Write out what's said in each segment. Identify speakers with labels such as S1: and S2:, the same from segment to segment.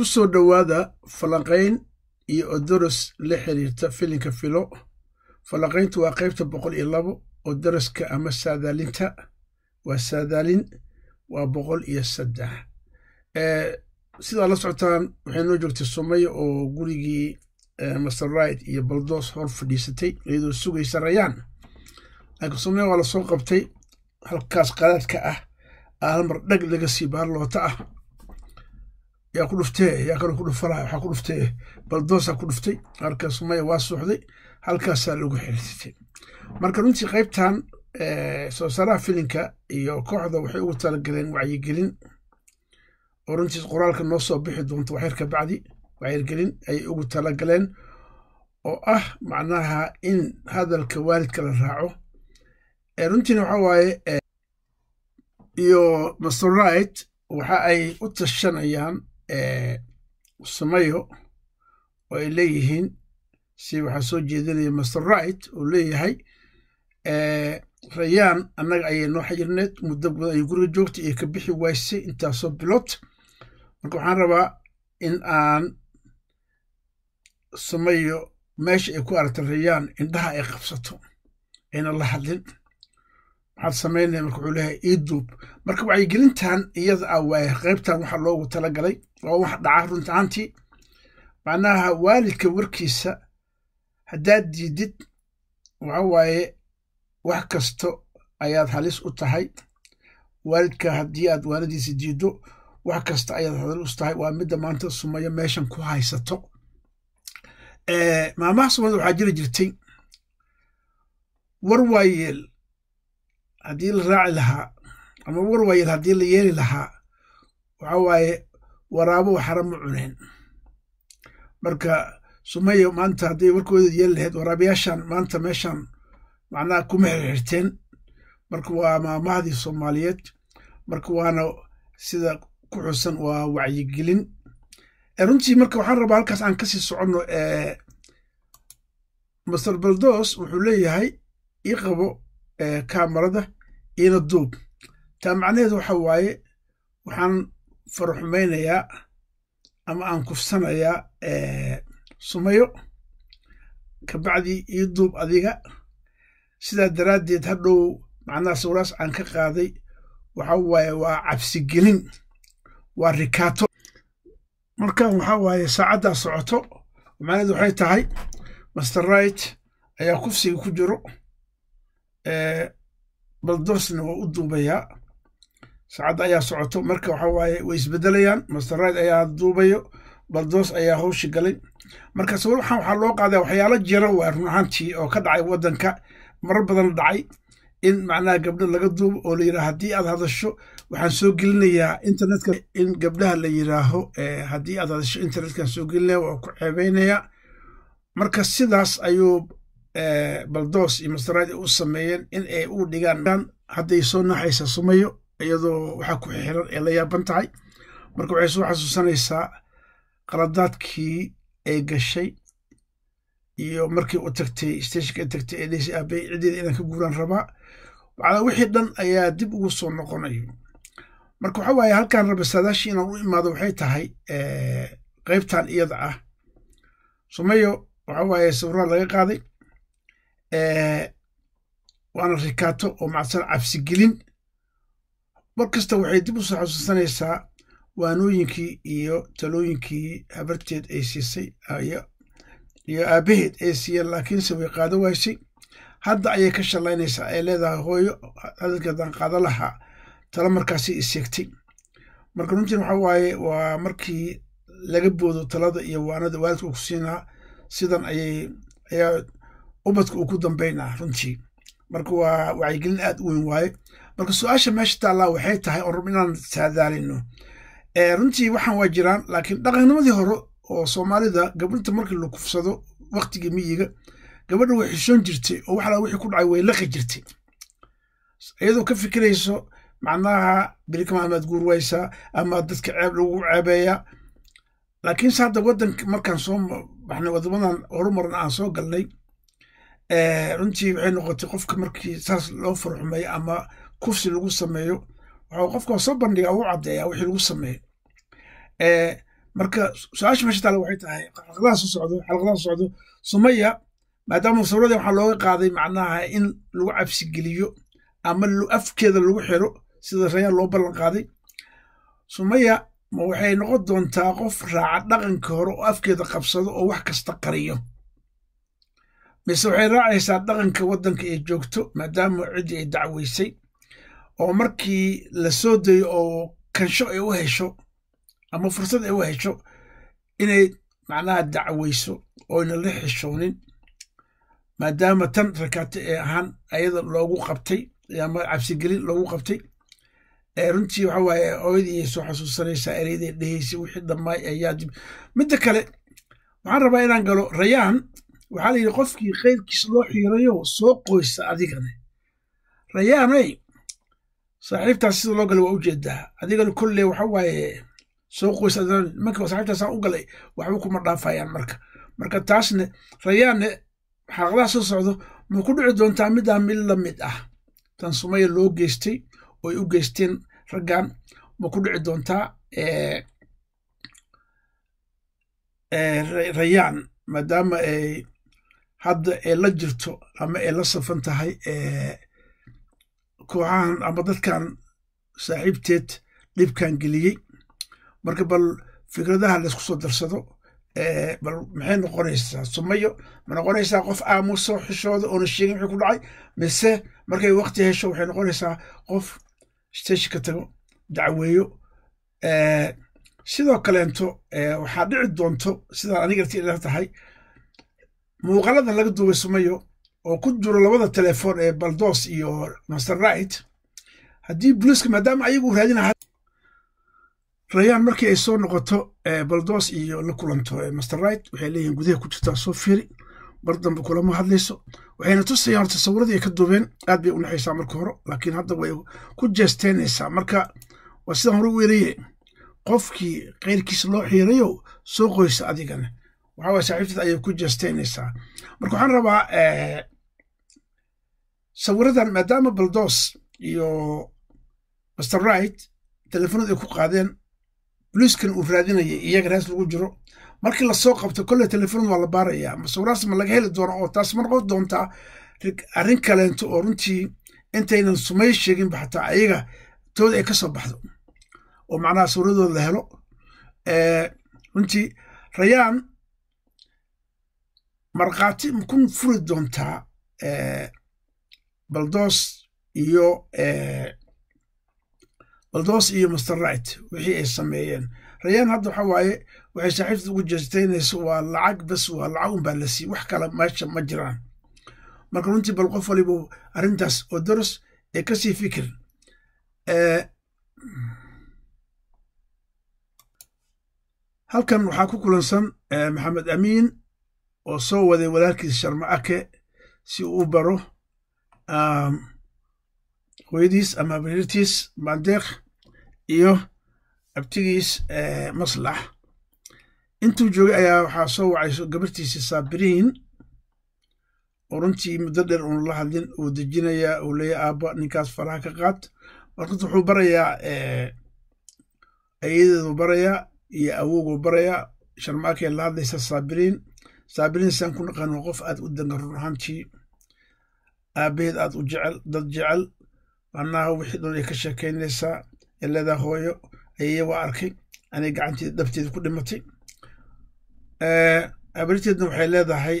S1: ku soo dhowaada falanqayn iyo odoros la xiriirta filinka filo falanqayntu waa qaybta boqol iyo labo odoroska ama saadaalinta waa saadaalin waa boqol iyo saddex sidaa la socotaan waxay noo joogtay somaya oo gurigii masterright iyo baldoos hor fadhiisatay iyadoo sugaysa rayaan laakiin somaya waa lasoo qabtay halkaas qalaadka ah aalmar hal dhag laga sii baarloota ah yaa ku dhuftee yaa kaloo ku dhufalaa waxaa ku dhuftee baldoosaa ku dhuftay markaas maya waa suuxday halkaasaa lagu xirtay marka runtii qaybtan soo saaraha filinka iyo kooxda waxay ugu talagaleen wacyigelin oo runtii qoraalka noo soo bixi doonto waxyar ka bacdi wacyirgelin ayay ugu talagaleen oo ah macnaha in hadalka waalidka la raaco runtiina waxa waaye iyo masorite waxa ay u tashanayaan samayo oo ay leeyihiin si waxaa soo jeedinaya master right uu leeyahay rayaan annaga ayay noo xayirneed muddo badan ay guriga joogtay iyo ka bixi waysay intaasoo bilot marka waxaan rabaa in aan samayo meesha ay ku aragta rayaan indhaha ay qabsato ayna la hadlin waxaad samaynaya marka wuxuu leeyahay iiduub marka wacyigelintan iyada ah waaya qaybtan waxaa loogu tala galay waa wax dhaca runtaantii macnaha waalidka warkiisa haddaad diidid waxa waaye wax kasto ayaad halis u tahay waalidka haddii aad waalidiisa diiddo wax kasta ayaad halis u tahay waa midda maanta sumayo meeshan ku haysato maamaha sumada waxaa jiri jirtay war waayeel haddii la raaci lahaa ama war waayeel haddii la yeeli lahaa waxa waaye waraabow xara ma cuneen marka sumaya maanta hadday warkooda yeel lahayd waraabayaashan maanta meeshan macnaha kuma xirxirteen marka waa maamahdii soomaaliyeed marka waana sida ku xusan waa wacyigelin eh, runtii marka waxaan rabaa halkaas aan kasii soconno eh, maser baldos wuxuu leeyahay ii qabo eh, kaamarada iina duub taa macnaheed waxa waaye waxaan faruxumaynayaa ama aan kufsanayaa sumayo kabacdii ii duub adiga sidaa daraaddeed hadhow macnaha sawraas aan ka qaaday waxa waaye waa cabsigelin waa rikaato markan waxa waaye saacaddaa socoto macnaheed waxay tahay master right ayaa kufsiga ku jiro baldorsna waa u duubayaa saacad ayaa socoto marka waxa way isbedelayaan mastarayd ayaa duubayo baldoos ayaa hawshi galay marka sawirwaxan waxaa loo qaadaya waxyaalo jira waa run ahaantii oo ka dhacay waddanka marar badan dhacay in macnaha gabdho laga duubo oo la yidhaha haddii aad hadasho waxaan soo gelinayaa internetka in gabdhaha la yidhaaho eh, haddii aad hadasho internetkaan soo gelinaya waa ku ceebeynaya marka sidaas ayuu eh, baldoos iyo mastarayd u sameeyeen in ay u dhigaan hadday soo naxaysa sumayo iyadoo waxaa ku xiran ee la yaaban tahay marka waxay soo xasuusanaysaa qaladaadkii ay gashay iyo markii u tagtay stashinka tagtay ee aabay ciddeeda inaan ka guuraan rabaa macnaa wixii dhan ayaa dib ugu soo noqonayo marka waxa waaye halkaan raba saadaashii inaan u imaado waxay tahay qaybtan iyada ah sumayo waxa waaye sawiraan laga qaaday waana rikaato oo macsan cabsigelin mar kasta waxay dib u soo xasuusanaysaa waanooyinkii iyo talooyinkii habarteed ay siisay ah, iyo aabbaheed ay siiyeen laakiinse way qaado waysay hadda ayay ka shallaynaysaa ay leedahay hooyo hadalkeedan qaado lahaa talo markaasi i marka runtii waxa waaye waa markii laga boodo talada iyo waanada waalidka ku siinaa sidan ayay ayaa ubadka uu ku dambaynaa runtii marka waa wacyigelin aad u weyn waaye marka su-aasha meesha taallaa waxay tahay oo rub inaan saadaalino runtii waxaan waa jiraan laakiin dhaqannimadii hore oo soomaalida gabdhinta markii la kufsado waktigii miyiga gabadha way xishoon jirtay oo waxalaa wixii ku dhacay way laqi jirtay iyadoo ka fikirayso macnaha birikama amaad guurwaysaa ama dadka ceeb lagu ceebeeyaa laakiinse hadda waddan markaan soo baxnay wadamadan horumaran aan soo galnay runtii waxay noqotay qofka markii saas loo farxumeeyo ama kufsi lagu sameeyo waxa qofka soo bandhiga u caddeeyaa wixii lagu sameeyo marka su-aasha meesha taale waxay tahay xalqadahaas u socdo xalqadahaas u socdo sumaya maadaama sawirada waxaa looga qaaday macnaha in lagu cabsigeliyo ama afkeeda lagu xiro sida rayaan loo ballan qaaday sumaya ma waxay noqon doontaa qof raaca dhaqanka hore oo afkeeda qabsado oo wax kasta qariyo mise waxay raacaysaa dhaqanka waddanka ee joogto maadaama ciddii ay dacweysay oo markii la soo dayo oo kansho ay u hesho ama fursad ay u hesho inay macnaha dacwayso oyna la xishoonin maadaama tan rakaati ee ahaan ayada loogu qabtay ama cabsigelin loogu qabtay runtii waxa waaye xasuusanaysaa ereyday dhehaysa wixii dhammaay ayaa midda kale waxaan rabaa inaan galo rayaan waxaa la yidhi qofkii khayrkiis loo xiirayo soo qoysa adigane rayaaney saaxiibtaas sida loo galay waa u jeedaa adigana kolle waxa waaye soo qoys nimanka saaxiibtaasaan u galay waxba kuma dhaafayaan marka marka taasne rayaanne xalaqadaha soo socdo ma ku dhici doontaa midaa mid la mid ah tan sumaya loo geystay oo u geysteen raggan ma ku dhici doontaa eh, eh, rayaan maadaama ay eh, hadda ee la jirto ama ay la safan tahay kooxahan ama dadkan saaxiibteed dhibkan geliyey marka bal fikradaha laysku soo darsado bal maxay noqonaysaa sumayo ma noqonaysaa qof aamuso xishooda oona sheegin wixii ku dhacay mise markay waqti hesho waxay noqonaysaa qof ka tago dacweeyo sidoo kaleento waxaa dhici doonto sidaan anigarti ila tahay muuqalada laga duubay sumayo oo ku jiro labada telefoon ee baldos iyo master right haddii boliiska maadaama ayagu raadina rayaan markii ay soo noqoto eh, baldos iyo la kulanto eh, master right waxay leeyihiin gudaha ku jirtaa soo fiiri mar dambe kulama hadlayso waxayna tusayaan horta sawiradii ay ka duubeen aad bay u naxaysaa marka hore laakiin hadda way ku jeesteynaysaa marka waa sidaan hore weerayee qofkii kayrkiisa loo xiirayo soo qoysa adigana waxawaye saxiiftad ayay ku jestaynaysaa marka waxaan rabaa eh, sawiradan maadaama baldos iyo master right telefonad ay ku qaadeen buliiskan uu raadinaya iyaga raas lagu jiro markii lasoo qabto kolley telefonad waa la baarayaa ma masawiraas ma laga heli doona oo taas ma noqon doontaa arrin kaleento oo runtii intaynan sumay sheeginba xataa ayaga tooda ay kasoo baxdo oo macnaha sawiradooda la helo eh, runtii rayaan markhaati ma ku furi doontaa eh, baldoos iyo eh, baldoos iyo master right wixii ay sameeyeen rayaan hadda waxa waaye waxay saaxiibta ugu jeestaynaysa waa lacag bas waa lacag unbaa la siiy wax kale meesha ma jiraan marka runtii bal qof waliba arrintaas oo daros ee kasii fikir eh, halkan waxaa ku kulansan maxamed amiin oo soo waday walaalkiis sharmacake si uu u baro hooyadiis um, ama bariirtiis baandeeq iyo abtigiis eh, maslax intuu joogay ayaa waxaa soo wacay gabartiisi saabiriin oo runtii muddo dheer uun la hadlin uu dejinayaa uu leeya aaba ninkaas faraha ka qaad markaas wuxuu barayaa eh, ayadeeduu barayaa iyo awowgu barayaa sharmaakee la hadlaysa saabiriin saabirinsaan ku naqaan waa qof aad u danga run ahaantii aabbaheed aad u jecel dad jecel macnaha wixii dhan ay ka sheekaynaysaa iladaa hooyo ayaya waa arkay anay gacanteeda dhabteeda ku dhimatay abarteedna waxay leedahay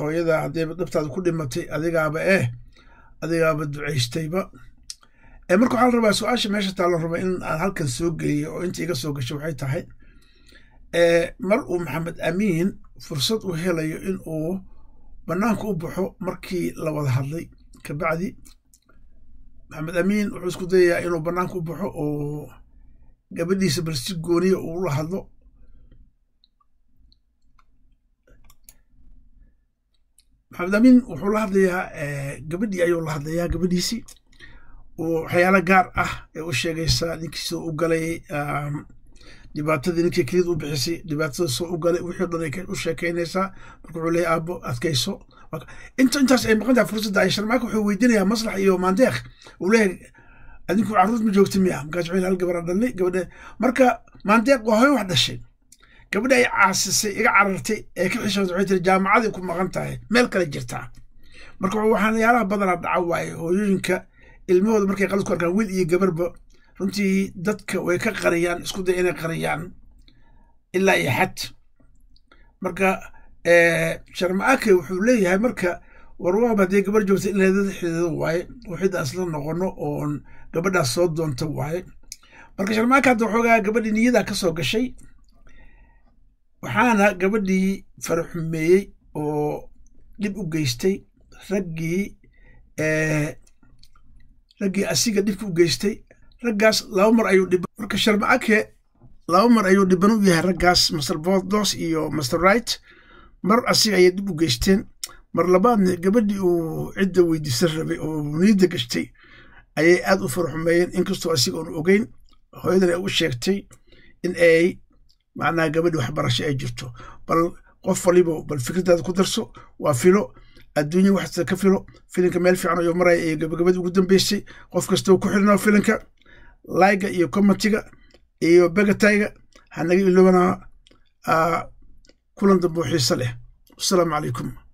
S1: hooyada haddayba dhabtaada ku dhimatay adigaaba eh adigaaba ducaystayba marka waxaa rabaa su-aasha meesha taa la raba in aan halkan soo geliyo oo inta iga soo gasho waxay tahay mar uu maxamed amiin fursad u helayo inuu uu u baxo markii la wada hadlay kabacdi maxamed amiin wuxuu isku dayayaa inuu bannaanka u baxo oo gabadhiisa bal si gooniya ah uula hadlo maxamed amiin wuxuu la hadlayaa gabadhii ayuu la hadlayaa gabadhiisii oo waxyaalo gaar ah ee u sheegaysaa ninkiisida u galay dhibaatadii ninkii kelid u bixisay dhibaatada soo u galay wixii dhan u sheekaynaysaa marka wuxuu leeyahy aabbo adkayso intaas ay maqan tahay fursadda ay sharmaaka wuxuu weydiinayaa maslax iyo maandeekh uu leeyahay adinku carruur ma joogta miya markaas wuxuu hal gabadha dhalnay gabadha marka maandeeq waa hooy wax dhashay gabadha ay caasisay iga carartay ee ka xishootay waxay tiri jaamacadii ku maqan tahay meel kale jirtaa marka waxaan yaalaha badanaa dhaca waaye hooyooyinka ilmahooda markay qalad arkaan wiil iyo gabarba runtii dadka way ka qariyaan isku day inay qariyaan ilaa iyo xad marka eh, sharmaake wuxuu leeyahay marka warwaab haddii gabar joogta in ladeeda waaye waxidaas la noqono oon gabadhaas soo doonta waaye marka sharmaake hadda waxoogaa gabadhii niyadaa ka soo gashay waxaana gabadhii faraxumeeyey oo dhib u geystay raggii eh, raggii asiga dhibka u geystay raggaas laba mar ayuu dhiban marka sharmacake laba mar ayuu dhiban u yahay raggaas master boldos iyo master right mar asiga ayay dib u geysteen mar labaadna gabadhii uu cidda weydiisan rabay oo niida gashtay ayay aad u farxumeeyeen inkastoo asiga oonu ogeyn hooyadan ay u sheegtay in ay macnaha gabadhii waxbarasho ay jirto bal qof waliba bal fikraddaada ku darso waa filo adduunya waxta ka filo filinka meel fiican ayuu maraya iyo gabagabadii ugu dambeysay qof kastoo ku xidhinoo filinka layga iyo komatiga iyo begatayga hanaga ilowanaa ah, kulan dambe oo leh wasalaamu calaykum